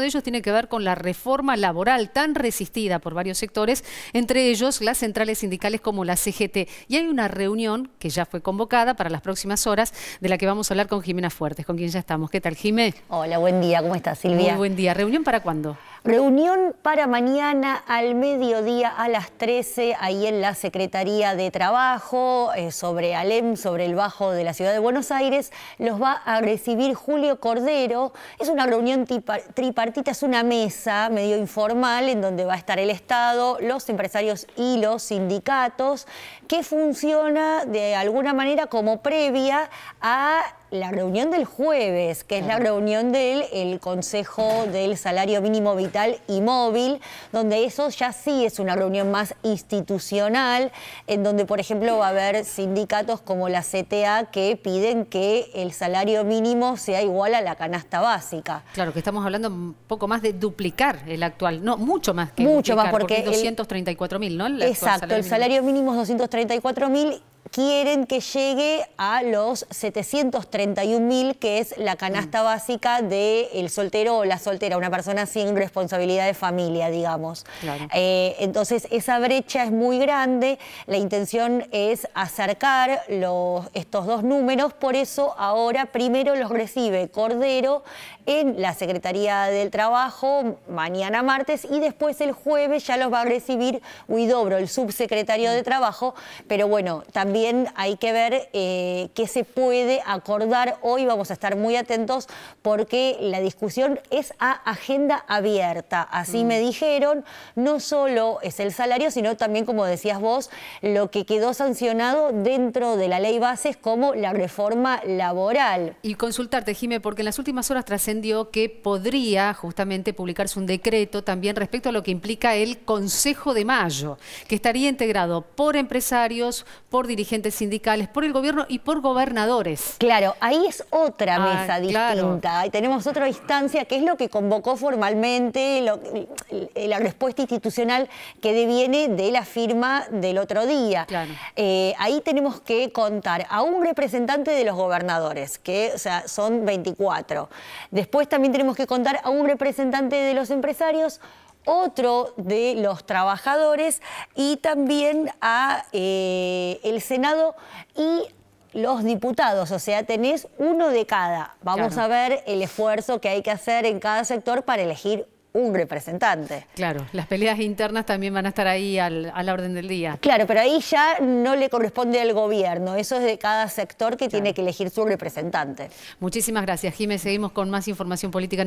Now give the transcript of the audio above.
de ellos tiene que ver con la reforma laboral tan resistida por varios sectores, entre ellos las centrales sindicales como la CGT. Y hay una reunión que ya fue convocada para las próximas horas, de la que vamos a hablar con Jimena Fuertes, con quien ya estamos. ¿Qué tal, Jimé? Hola, buen día. ¿Cómo estás, Silvia? Muy buen día. ¿Reunión para cuándo? Reunión para mañana al mediodía a las 13, ahí en la Secretaría de Trabajo, eh, sobre Alem, sobre el Bajo de la Ciudad de Buenos Aires. Los va a recibir Julio Cordero. Es una reunión tripartita, es una mesa medio informal en donde va a estar el Estado, los empresarios y los sindicatos, que funciona de alguna manera como previa a la reunión del jueves, que es la reunión del el Consejo del Salario Mínimo Vital y Móvil, donde eso ya sí es una reunión más institucional, en donde, por ejemplo, va a haber sindicatos como la CTA que piden que el salario mínimo sea igual a la canasta básica. Claro, que estamos hablando un poco más de duplicar el actual, no, mucho más que mucho más porque, 234 mil, ¿no? exacto, el salario mínimo es 234 mil quieren que llegue a los 731 mil, que es la canasta básica del el soltero o la soltera, una persona sin responsabilidad de familia, digamos. Eh, entonces, esa brecha es muy grande, la intención es acercar los, estos dos números, por eso ahora primero los recibe Cordero en la Secretaría del Trabajo, mañana martes, y después el jueves ya los va a recibir Huidobro, el subsecretario de Trabajo, pero bueno, también hay que ver eh, qué se puede acordar. Hoy vamos a estar muy atentos porque la discusión es a agenda abierta. Así me mm. dijeron, no solo es el salario, sino también, como decías vos, lo que quedó sancionado dentro de la ley bases como la reforma laboral. Y consultarte, Jimé, porque en las últimas horas trascendió que podría justamente publicarse un decreto también respecto a lo que implica el Consejo de Mayo, que estaría integrado por empresarios, por dirigentes, sindicales, por el gobierno y por gobernadores. Claro, ahí es otra mesa distinta. tenemos otra instancia que es lo que convocó formalmente la respuesta institucional que deviene de la firma del otro día. Eh, ahí tenemos que contar a un representante de los gobernadores, que o sea, son 24. Después también tenemos que contar a un representante de los empresarios otro de los trabajadores y también a eh, el Senado y los diputados, o sea, tenés uno de cada. Vamos a ver el esfuerzo que hay que hacer en cada sector para elegir un representante. Claro, las peleas internas también van a estar ahí a la orden del día. Claro, pero ahí ya no le corresponde al gobierno, eso es de cada sector que tiene que elegir su representante. Muchísimas gracias, Jiménez. Seguimos con más información política. en